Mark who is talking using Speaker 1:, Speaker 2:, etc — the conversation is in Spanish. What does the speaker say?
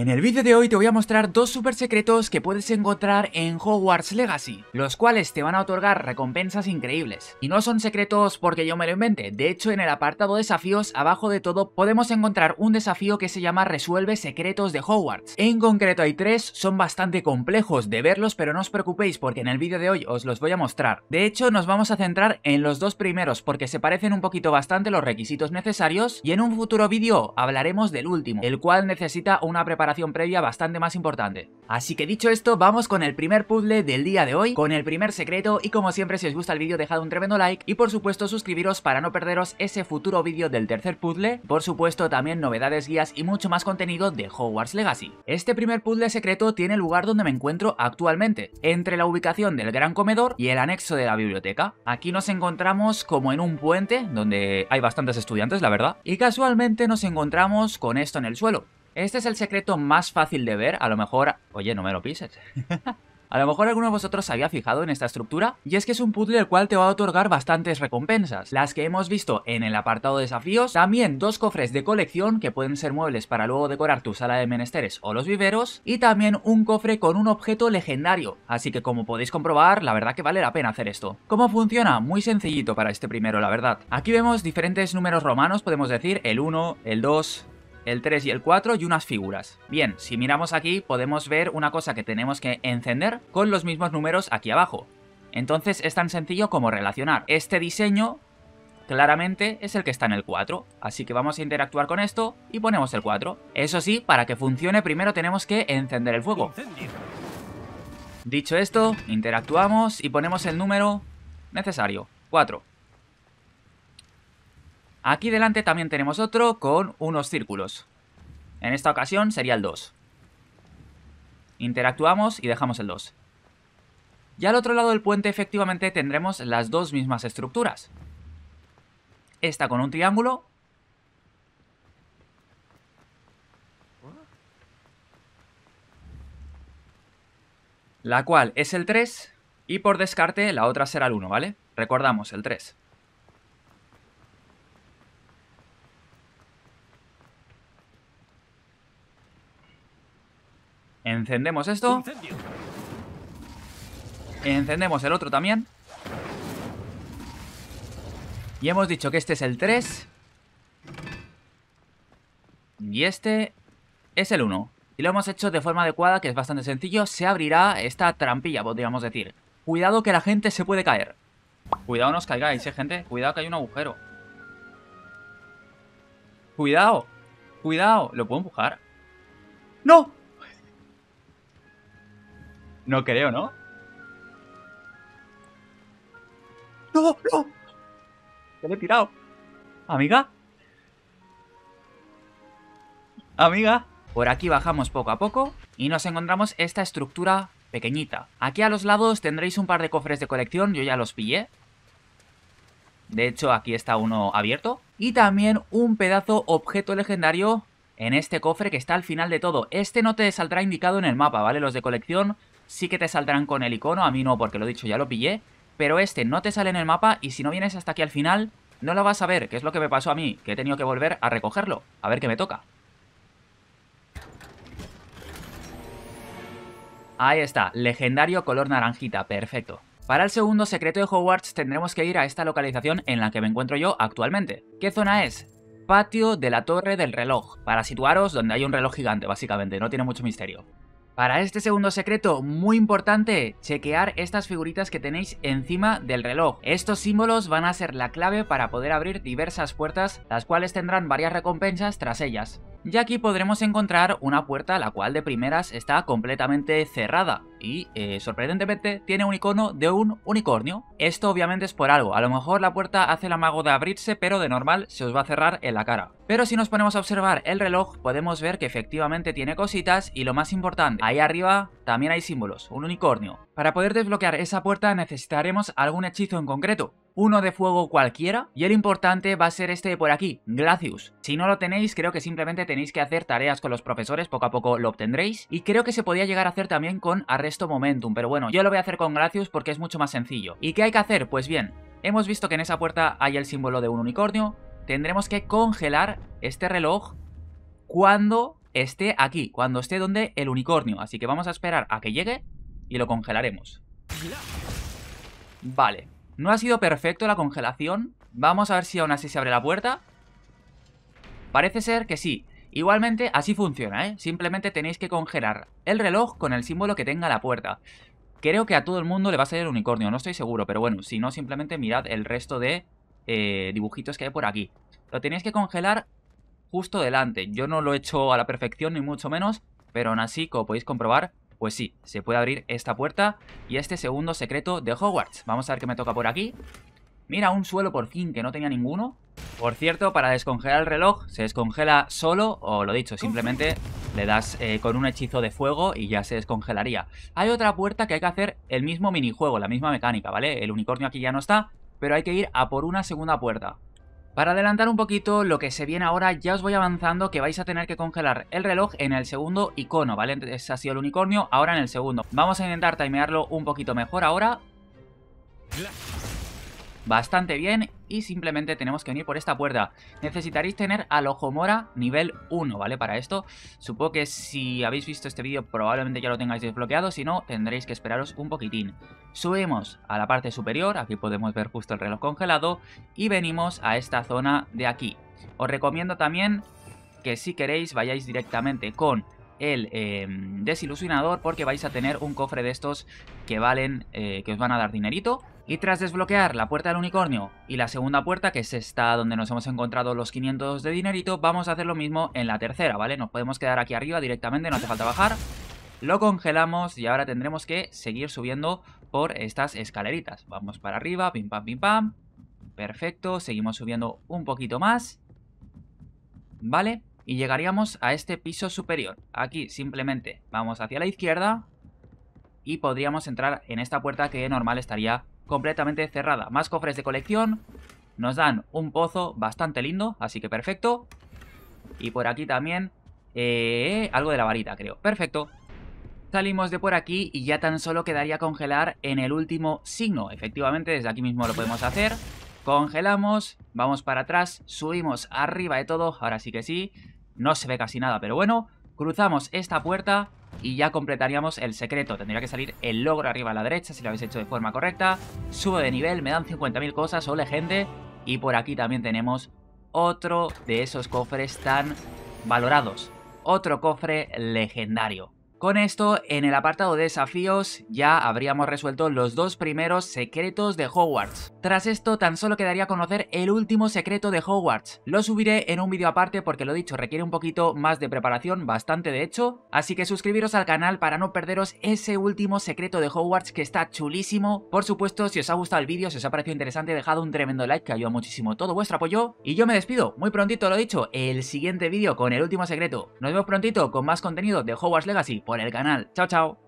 Speaker 1: En el vídeo de hoy te voy a mostrar dos super secretos que puedes encontrar en Hogwarts Legacy, los cuales te van a otorgar recompensas increíbles. Y no son secretos porque yo me lo inventé, de hecho en el apartado desafíos, abajo de todo, podemos encontrar un desafío que se llama Resuelve secretos de Hogwarts. En concreto hay tres, son bastante complejos de verlos, pero no os preocupéis porque en el vídeo de hoy os los voy a mostrar. De hecho nos vamos a centrar en los dos primeros porque se parecen un poquito bastante los requisitos necesarios y en un futuro vídeo hablaremos del último, el cual necesita una preparación previa bastante más importante. Así que dicho esto, vamos con el primer puzzle del día de hoy, con el primer secreto y como siempre si os gusta el vídeo dejad un tremendo like y por supuesto suscribiros para no perderos ese futuro vídeo del tercer puzzle, por supuesto también novedades, guías y mucho más contenido de Hogwarts Legacy. Este primer puzzle secreto tiene lugar donde me encuentro actualmente, entre la ubicación del gran comedor y el anexo de la biblioteca. Aquí nos encontramos como en un puente, donde hay bastantes estudiantes la verdad, y casualmente nos encontramos con esto en el suelo. Este es el secreto más fácil de ver, a lo mejor... Oye, no me lo pises. a lo mejor alguno de vosotros se había fijado en esta estructura, y es que es un puzzle el cual te va a otorgar bastantes recompensas, las que hemos visto en el apartado de desafíos, también dos cofres de colección que pueden ser muebles para luego decorar tu sala de menesteres o los viveros, y también un cofre con un objeto legendario, así que como podéis comprobar, la verdad que vale la pena hacer esto. ¿Cómo funciona? Muy sencillito para este primero, la verdad. Aquí vemos diferentes números romanos, podemos decir el 1, el 2, el 3 y el 4 y unas figuras. Bien, si miramos aquí podemos ver una cosa que tenemos que encender con los mismos números aquí abajo. Entonces es tan sencillo como relacionar. Este diseño claramente es el que está en el 4, así que vamos a interactuar con esto y ponemos el 4. Eso sí, para que funcione primero tenemos que encender el fuego. Dicho esto, interactuamos y ponemos el número necesario, 4. Aquí delante también tenemos otro con unos círculos. En esta ocasión sería el 2. Interactuamos y dejamos el 2. Y al otro lado del puente efectivamente tendremos las dos mismas estructuras. Esta con un triángulo. La cual es el 3 y por descarte la otra será el 1, ¿vale? Recordamos, el 3. Encendemos esto. Encendemos el otro también. Y hemos dicho que este es el 3. Y este es el 1. Y lo hemos hecho de forma adecuada, que es bastante sencillo. Se abrirá esta trampilla, podríamos decir. Cuidado que la gente se puede caer. Cuidado no os caigáis, eh, gente. Cuidado que hay un agujero. Cuidado. Cuidado. ¿Lo puedo empujar? ¡No! No creo, ¿no? ¡No, no! Ya le he tirado. Amiga. Amiga. Por aquí bajamos poco a poco y nos encontramos esta estructura pequeñita. Aquí a los lados tendréis un par de cofres de colección, yo ya los pillé. De hecho, aquí está uno abierto. Y también un pedazo objeto legendario en este cofre que está al final de todo. Este no te saldrá indicado en el mapa, ¿vale? Los de colección sí que te saldrán con el icono, a mí no porque lo he dicho ya lo pillé, pero este no te sale en el mapa y si no vienes hasta aquí al final no lo vas a ver, que es lo que me pasó a mí, que he tenido que volver a recogerlo, a ver qué me toca. Ahí está, legendario color naranjita, perfecto. Para el segundo secreto de Hogwarts tendremos que ir a esta localización en la que me encuentro yo actualmente. ¿Qué zona es? Patio de la Torre del Reloj, para situaros donde hay un reloj gigante básicamente, no tiene mucho misterio. Para este segundo secreto, muy importante, chequear estas figuritas que tenéis encima del reloj. Estos símbolos van a ser la clave para poder abrir diversas puertas, las cuales tendrán varias recompensas tras ellas y aquí podremos encontrar una puerta la cual de primeras está completamente cerrada y, eh, sorprendentemente, tiene un icono de un unicornio. Esto obviamente es por algo, a lo mejor la puerta hace el amago de abrirse pero de normal se os va a cerrar en la cara. Pero si nos ponemos a observar el reloj podemos ver que efectivamente tiene cositas y lo más importante, ahí arriba también hay símbolos, un unicornio. Para poder desbloquear esa puerta necesitaremos algún hechizo en concreto, uno de fuego cualquiera, y el importante va a ser este de por aquí, Glacius. Si no lo tenéis, creo que simplemente tenéis que hacer tareas con los profesores, poco a poco lo obtendréis, y creo que se podía llegar a hacer también con Arresto Momentum, pero bueno, yo lo voy a hacer con Glacius porque es mucho más sencillo. ¿Y qué hay que hacer? Pues bien, hemos visto que en esa puerta hay el símbolo de un unicornio, tendremos que congelar este reloj cuando esté aquí, cuando esté donde el unicornio, así que vamos a esperar a que llegue y lo congelaremos. Vale, no ha sido perfecto la congelación. Vamos a ver si aún así se abre la puerta. Parece ser que sí. Igualmente, así funciona, ¿eh? Simplemente tenéis que congelar el reloj con el símbolo que tenga la puerta. Creo que a todo el mundo le va a salir el unicornio, no estoy seguro, pero bueno, si no, simplemente mirad el resto de eh, dibujitos que hay por aquí. Lo tenéis que congelar justo delante. Yo no lo he hecho a la perfección, ni mucho menos, pero aún así, como podéis comprobar, pues sí, se puede abrir esta puerta y este segundo secreto de Hogwarts. Vamos a ver qué me toca por aquí. Mira, un suelo por fin que no tenía ninguno. Por cierto, para descongelar el reloj se descongela solo, o lo dicho, simplemente le das eh, con un hechizo de fuego y ya se descongelaría. Hay otra puerta que hay que hacer el mismo minijuego, la misma mecánica, ¿vale? El unicornio aquí ya no está, pero hay que ir a por una segunda puerta. Para adelantar un poquito lo que se viene ahora, ya os voy avanzando que vais a tener que congelar el reloj en el segundo icono, ¿vale? Ese ha sido el unicornio, ahora en el segundo. Vamos a intentar timearlo un poquito mejor ahora. Bastante bien y simplemente tenemos que venir por esta puerta. Necesitaréis tener al ojo mora nivel 1, ¿vale? Para esto, supongo que si habéis visto este vídeo probablemente ya lo tengáis desbloqueado, si no, tendréis que esperaros un poquitín. Subimos a la parte superior, aquí podemos ver justo el reloj congelado, y venimos a esta zona de aquí. Os recomiendo también que si queréis vayáis directamente con el em, desilusionador porque vais a tener un cofre de estos que valen, eh, que os van a dar dinerito. Y tras desbloquear la puerta del unicornio y la segunda puerta, que es esta donde nos hemos encontrado los 500 de dinerito, vamos a hacer lo mismo en la tercera, ¿vale? Nos podemos quedar aquí arriba directamente, no hace falta bajar. Lo congelamos y ahora tendremos que seguir subiendo por estas escaleritas. Vamos para arriba, pim pam, pim pam. Perfecto, seguimos subiendo un poquito más. ¿Vale? y llegaríamos a este piso superior. Aquí simplemente vamos hacia la izquierda y podríamos entrar en esta puerta que normal estaría completamente cerrada. Más cofres de colección, nos dan un pozo bastante lindo, así que perfecto. Y por aquí también eh, algo de la varita, creo. Perfecto. Salimos de por aquí y ya tan solo quedaría congelar en el último signo. Efectivamente, desde aquí mismo lo podemos hacer. Congelamos, vamos para atrás, subimos arriba de todo, ahora sí que sí. No se ve casi nada, pero bueno. Cruzamos esta puerta y ya completaríamos el secreto. Tendría que salir el logro arriba a la derecha si lo habéis hecho de forma correcta. Subo de nivel, me dan 50.000 cosas, ole gente. Y por aquí también tenemos otro de esos cofres tan valorados. Otro cofre legendario. Con esto, en el apartado de desafíos, ya habríamos resuelto los dos primeros secretos de Hogwarts. Tras esto, tan solo quedaría conocer el último secreto de Hogwarts. Lo subiré en un vídeo aparte porque lo dicho requiere un poquito más de preparación, bastante de hecho. Así que suscribiros al canal para no perderos ese último secreto de Hogwarts que está chulísimo. Por supuesto, si os ha gustado el vídeo, si os ha parecido interesante, dejad un tremendo like que ayuda muchísimo todo vuestro apoyo. Y yo me despido, muy prontito lo dicho, el siguiente vídeo con el último secreto. Nos vemos prontito con más contenido de Hogwarts Legacy por el canal. Chao, chao.